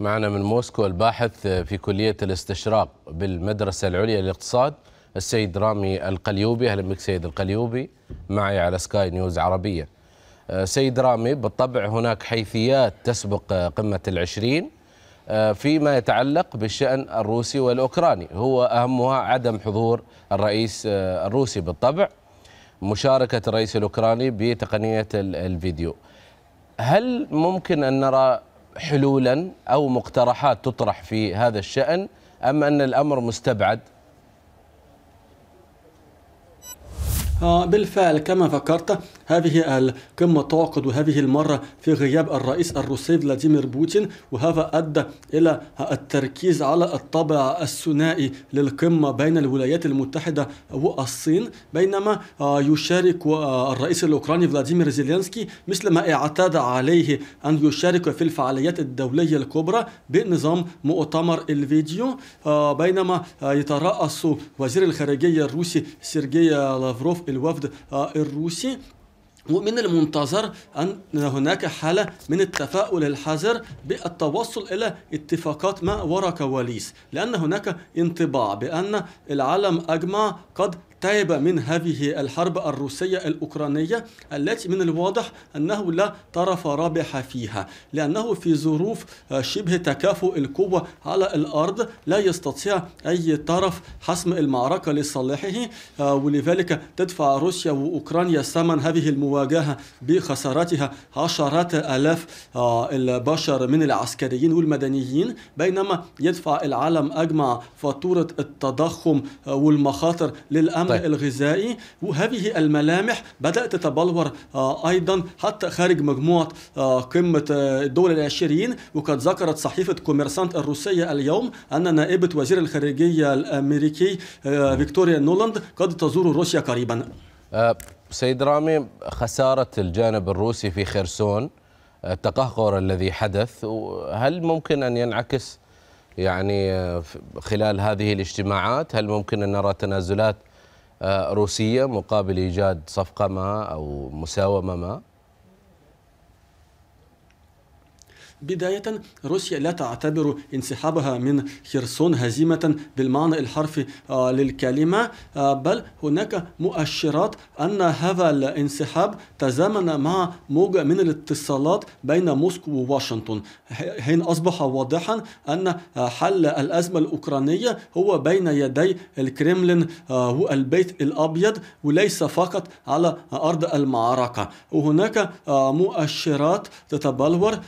معنا من موسكو الباحث في كلية الاستشراق بالمدرسة العليا للاقتصاد السيد رامي القليوبي أهلا بك سيد القليوبي معي على سكاي نيوز عربية آه، سيد رامي بالطبع هناك حيثيات تسبق قمة العشرين آه، فيما يتعلق بالشأن الروسي والأوكراني هو أهمها عدم حضور الرئيس آه، الروسي بالطبع مشاركة الرئيس الأوكراني بتقنية الفيديو هل ممكن أن نرى حلولا أو مقترحات تطرح في هذا الشأن أم أن الأمر مستبعد آه، بالفعل كما ذكرت هذه القمة تعقد هذه المرة في غياب الرئيس الروسي فلاديمير بوتين وهذا أدى إلى التركيز على الطابع الثنائي للقمة بين الولايات المتحدة والصين بينما آه، يشارك آه، الرئيس الأوكراني فلاديمير زيلينسكي مثل ما اعتاد عليه أن يشارك في الفعاليات الدولية الكبرى بنظام مؤتمر الفيديو بينما يترأس وزير الخارجية الروسي سيرجي لافروف الوفد آه، الروسي ومن المنتظر أن هناك حالة من التفاؤل الحذر بالتوصل إلى اتفاقات ما وراء كواليس لأن هناك انطباع بأن العالم أجمع قد تعب من هذه الحرب الروسية الأوكرانية التي من الواضح أنه لا طرف رابح فيها لأنه في ظروف شبه تكافؤ القوة على الأرض لا يستطيع أي طرف حسم المعركة لصالحه آه، ولذلك تدفع روسيا وأوكرانيا ثمن هذه المواجهة بخسارتها عشرات ألاف آه، البشر من العسكريين والمدنيين بينما يدفع العالم أجمع فاتورة التضخم آه، والمخاطر للأمن الغذائي وهذه الملامح بدأت تتبلور آه، أيضا حتى خارج مجموعة آه، قمة آه، الدول العشرين وقد ذكرت صحيفة كوميرسانت الروسية اليوم أن نائبة وزير الخارجية الأمريكي فيكتوريا نولاند قد تزور روسيا قريبا سيد رامي خسارة الجانب الروسي في خرسون التقهقر الذي حدث هل ممكن أن ينعكس يعني خلال هذه الاجتماعات هل ممكن أن نرى تنازلات آه، روسية مقابل إيجاد صفقة ما أو مساومة ما بداية روسيا لا تعتبر انسحابها من خرسون هزيمة بالمعنى الحرفي آه، للكلمة آه، بل هناك مؤشرات أن هذا الانسحاب تزامن مع موجة من الاتصالات بين موسكو وواشنطن حين أصبح واضحا أن آه، حل الأزمة الأوكرانية هو بين يدي الكريملين والبيت الأبيض وليس فقط على أرض المعركة وهناك مؤشرات تتبلور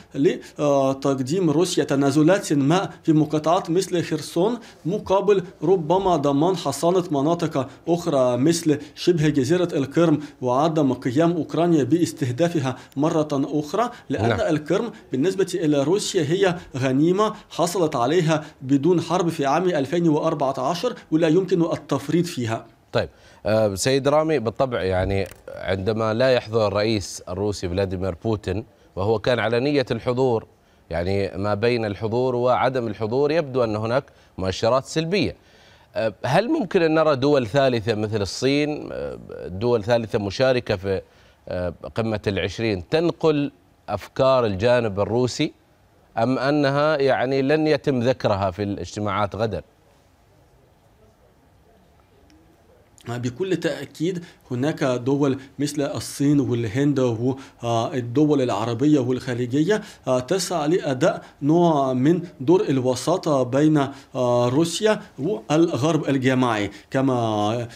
آه، تقديم روسيا تنازلات ما في مقاطعات مثل خرسون مقابل ربما ضمان حصانة مناطق أخرى مثل شبه جزيرة القرم وعدم قيام أوكرانيا باستهدافها مرة أخرى لأن لا. نعم. القرم بالنسبة إلى روسيا هي غنيمة حصلت عليها بدون حرب في عام 2014 ولا يمكن التفريط فيها طيب آه، سيد رامي بالطبع يعني عندما لا يحضر الرئيس الروسي فلاديمير بوتين وهو كان على نية الحضور يعني ما بين الحضور وعدم الحضور يبدو أن هناك مؤشرات سلبية أه، هل ممكن أن نرى دول ثالثة مثل الصين أه، دول ثالثة مشاركة في أه، قمة العشرين تنقل أفكار الجانب الروسي أم أنها يعني لن يتم ذكرها في الاجتماعات غداً بكل تأكيد هناك دول مثل الصين والهند والدول آه، العربية والخليجية آه، تسعى لأداء نوع من دور الوساطة بين آه، روسيا والغرب الجماعي كما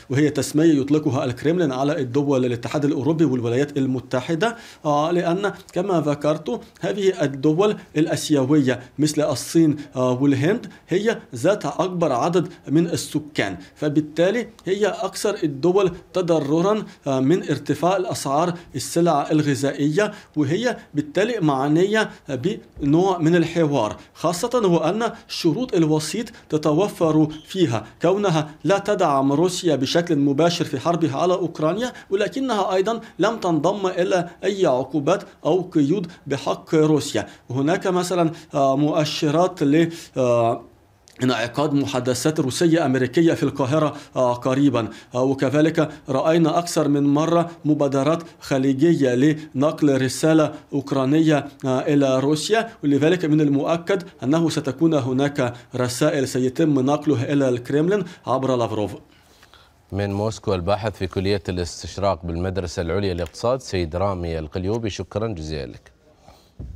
وهي تسمية يطلقها الكريملين على الدول الاتحاد الأوروبي والولايات المتحدة لأن كما ذكرت هذه الدول الأسيوية مثل الصين والهند هي ذات أكبر عدد من السكان فبالتالي هي أكثر أكثر الدول تضررا آه، من ارتفاع الأسعار السلع الغذائية وهي بالتالي معنية آه، بنوع من الحوار خاصة وأن شروط الوسيط تتوفر فيها كونها لا تدعم روسيا بشكل مباشر في حربها على أوكرانيا ولكنها أيضا لم تنضم إلى أي عقوبات أو قيود بحق روسيا هناك مثلا آه، مؤشرات ل انعقاد محادثات روسية أمريكية في القاهرة آه، قريبا آه، وكذلك رأينا أكثر من مرة مبادرات خليجية لنقل رسالة أوكرانية آه، إلى روسيا ولذلك من المؤكد أنه ستكون هناك رسائل سيتم نقلها إلى الكريملين عبر لافروف من موسكو الباحث في كلية الاستشراق بالمدرسة العليا للاقتصاد سيد رامي القليوبي شكرا جزيلا لك